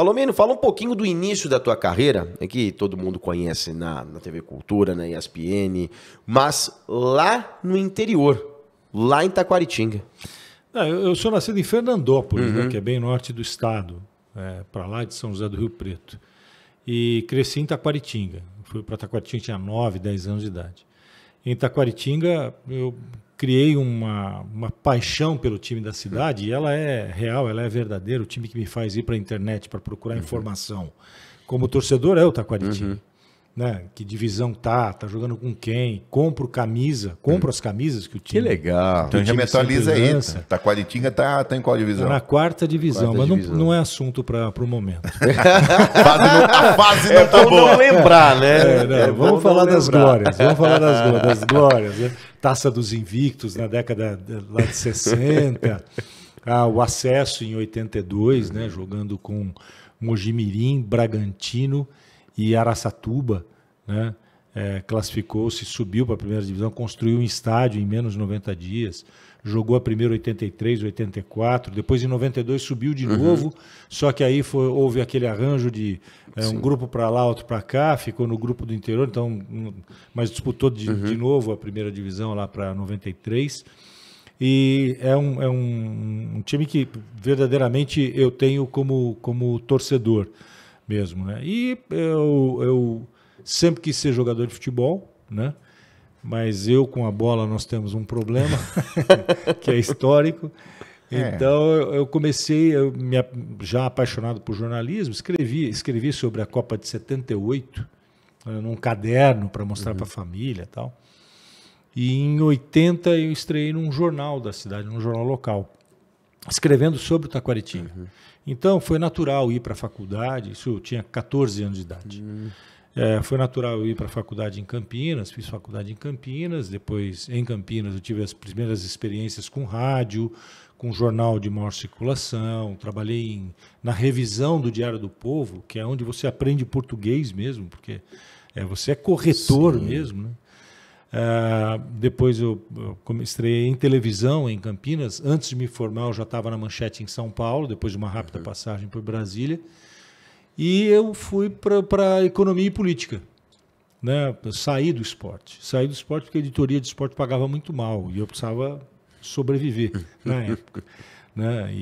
Palomino, fala um pouquinho do início da tua carreira, é que todo mundo conhece na, na TV Cultura, na ESPN, mas lá no interior, lá em Taquaritinga. Não, eu, eu, sou nascido em Fernandópolis, né, uhum. né, que é bem norte do estado, é, para lá de São José do Rio Preto. E cresci em Taquaritinga. Fui para Taquaritinga, tinha 9, 10 anos de idade em Taquaritinga, eu criei uma, uma paixão pelo time da cidade e ela é real, ela é verdadeira. O time que me faz ir para a internet para procurar uhum. informação como torcedor é o Taquaritinga. Uhum né? Que divisão tá, tá jogando com quem, compro camisa, compro hum. as camisas que o time. Que legal. Que então já mentaliza isso. Tá Qualitinga, tá, tá em qual divisão? Tá na quarta divisão, quarta mas divisão. Não, não é assunto para o momento. a fase não, a é tá boa. não lembrar, né? É, não, é vamos falar das glórias, vamos falar das, das glórias. Né? Taça dos Invictos na década lá de 60, ah, o acesso em 82, né? Jogando com Mojimirim, Bragantino e Araçatuba, né? É, classificou-se, subiu para a primeira divisão, construiu um estádio em menos de 90 dias, jogou a primeira 83, 84, depois em 92 subiu de uhum. novo, só que aí foi, houve aquele arranjo de é, um grupo para lá, outro para cá, ficou no grupo do interior, então, mas disputou de, uhum. de novo a primeira divisão lá para 93. E é, um, é um, um time que verdadeiramente eu tenho como, como torcedor mesmo, né? E eu, eu sempre quis ser jogador de futebol, né? Mas eu com a bola nós temos um problema que é histórico. É. Então eu comecei, eu me, já apaixonado por jornalismo, escrevi, escrevi sobre a Copa de 78 né, num caderno para mostrar uhum. para a família, tal. E em 80 eu estreiei num jornal da cidade, num jornal local escrevendo sobre o Taquaritinga. Uhum. Então foi natural ir para a faculdade, isso eu tinha 14 anos de idade. Uhum. É, foi natural ir para a faculdade em Campinas, fiz faculdade em Campinas, depois em Campinas eu tive as primeiras experiências com rádio, com jornal de maior circulação, trabalhei em, na revisão do Diário do Povo, que é onde você aprende português mesmo, porque é, você é corretor Sim. mesmo, né? Ah, depois eu, eu em televisão em Campinas. Antes de me formar, eu já estava na manchete em São Paulo, depois de uma rápida uhum. passagem por Brasília. E eu fui para economia e política. Né? saí do esporte. Saí do esporte porque a editoria de esporte pagava muito mal e eu precisava sobreviver uhum. na época. Né? E,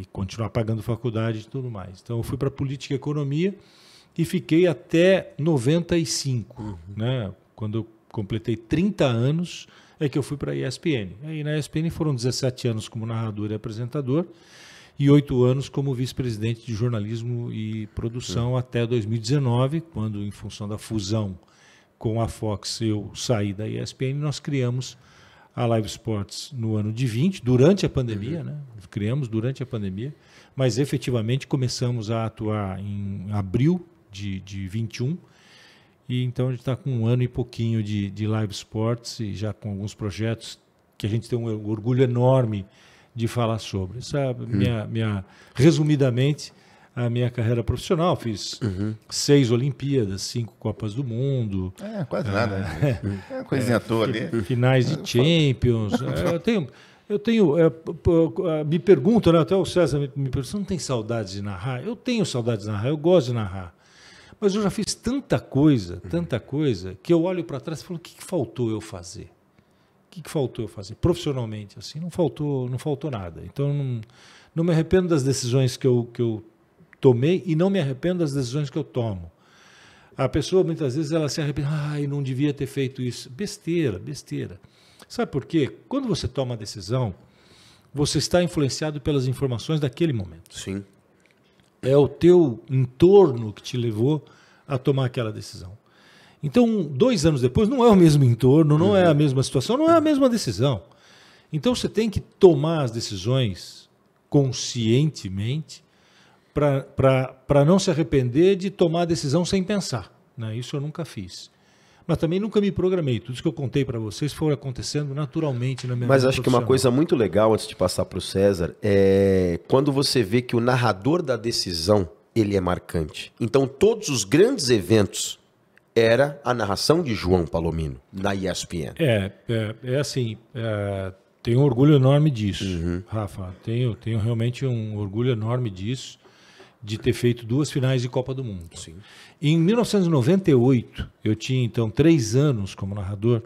e continuar pagando faculdade e tudo mais. Então eu fui para política e economia e fiquei até 95, uhum. né? quando eu completei 30 anos, é que eu fui para a ESPN. Aí na ESPN foram 17 anos como narrador e apresentador e oito anos como vice-presidente de jornalismo e produção até 2019, quando, em função da fusão com a Fox, eu saí da ESPN. Nós criamos a Live Sports no ano de 20, durante a pandemia, uhum. né? Criamos durante a pandemia, mas efetivamente começamos a atuar em abril de, de 21 e então a gente está com um ano e pouquinho de, de live sports e já com alguns projetos que a gente tem um orgulho enorme de falar sobre. Sabe, é uhum. minha, minha, resumidamente, a minha carreira profissional, fiz uhum. seis Olimpíadas, cinco Copas do Mundo. É, quase nada. É, é coisinha é, à toa ali. Finais de é, Champions. É, eu tenho. Eu tenho, é, me perguntam, né, até o César me, me pergunta, você não tem saudade de narrar? Eu tenho saudade de narrar, eu gosto de narrar. Mas eu já fiz tanta coisa, tanta coisa, que eu olho para trás e falo: o que, que faltou eu fazer? O que, que faltou eu fazer? Profissionalmente, assim, não faltou, não faltou nada. Então, não, não me arrependo das decisões que eu, que eu tomei e não me arrependo das decisões que eu tomo. A pessoa muitas vezes ela se arrepende, ai, ah, não devia ter feito isso. Besteira, besteira. Sabe por quê? Quando você toma a decisão, você está influenciado pelas informações daquele momento. Sim é o teu entorno que te levou a tomar aquela decisão. Então, dois anos depois, não é o mesmo entorno, não uhum. é a mesma situação, não é a mesma decisão. Então, você tem que tomar as decisões conscientemente para não se arrepender de tomar a decisão sem pensar. Né? Isso eu nunca fiz mas também nunca me programei. Tudo isso que eu contei para vocês foi acontecendo naturalmente na minha Mas acho que uma coisa muito legal, antes de passar para o César, é quando você vê que o narrador da decisão ele é marcante. Então, todos os grandes eventos era a narração de João Palomino na ESPN. É, é, é assim. É, tenho um orgulho enorme disso, uhum. Rafa. Tenho, tenho realmente um orgulho enorme disso de ter feito duas finais de Copa do Mundo. Sim. Em 1998, eu tinha então três anos como narrador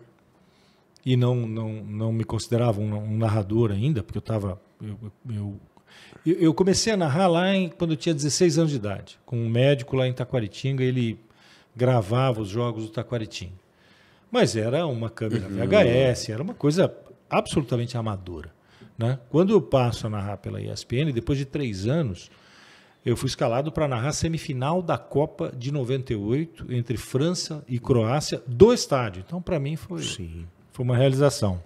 e não, não, não me considerava um, um narrador ainda, porque eu estava. Eu, eu, eu, comecei a narrar lá em, quando eu tinha 16 anos de idade, com um médico lá em Taquaritinga, ele gravava os jogos do Taquaritinga. Mas era uma câmera uhum. VHS, era uma coisa absolutamente amadora. Né? Quando eu passo a narrar pela ESPN, depois de três anos, eu fui escalado para narrar a semifinal da Copa de 98 entre França e Croácia do estádio. Então, para mim, foi, Sim. foi uma realização.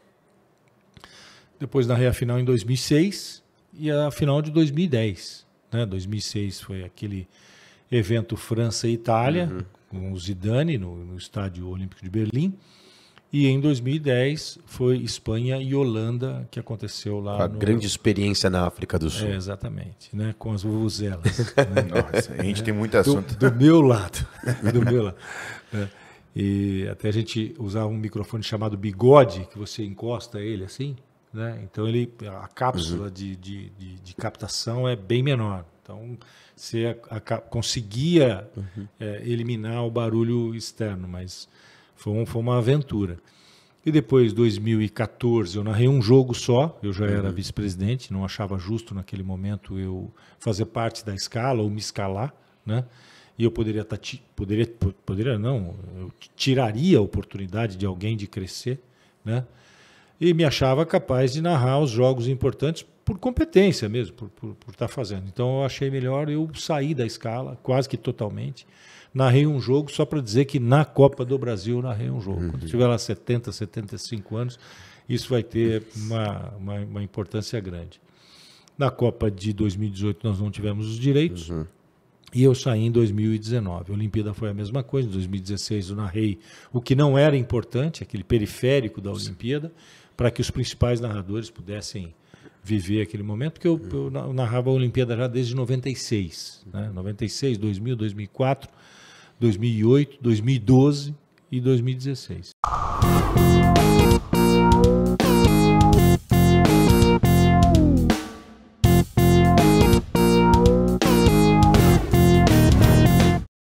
Depois narrei a final em 2006 e a final de 2010. Né? 2006 foi aquele evento França e Itália, uhum. com o Zidane no, no Estádio Olímpico de Berlim. E em 2010 foi Espanha e Holanda que aconteceu lá. A no... grande experiência na África do Sul. É, exatamente, né? Com as vuvuzelas. né? Nossa, a gente é, tem muito assunto. Do, do, meu lado, do meu lado. É. E até a gente usava um microfone chamado bigode que você encosta ele assim, né? Então ele a cápsula uhum. de, de, de, de captação é bem menor. Então, você a, a, conseguia uhum. é, eliminar o barulho externo, mas foi, um, foi uma aventura. E depois, 2014, eu narrei um jogo só, eu já era uhum. vice-presidente, não achava justo naquele momento eu fazer parte da escala ou me escalar, né? E eu poderia tá, poderia poderia não, eu tiraria a oportunidade de alguém de crescer, né? E me achava capaz de narrar os jogos importantes por competência mesmo, por, por, por estar tá fazendo. Então eu achei melhor eu sair da escala, quase que totalmente. Narrei um jogo só para dizer que na Copa do Brasil narrei um jogo. Quando Quando uhum. tiver lá 70, 75 anos, isso vai ter uma, uma, uma, importância grande. Na Copa de 2018 nós não tivemos os direitos uhum. e eu saí em 2019. A Olimpíada foi a mesma coisa, em 2016 eu narrei o que não era importante, aquele periférico da Olimpíada, para que os principais narradores pudessem viver aquele momento, porque eu, hum. eu narrava a Olimpíada já desde 96, né? 96, 2000, 2004, 2008, 2012 e 2016.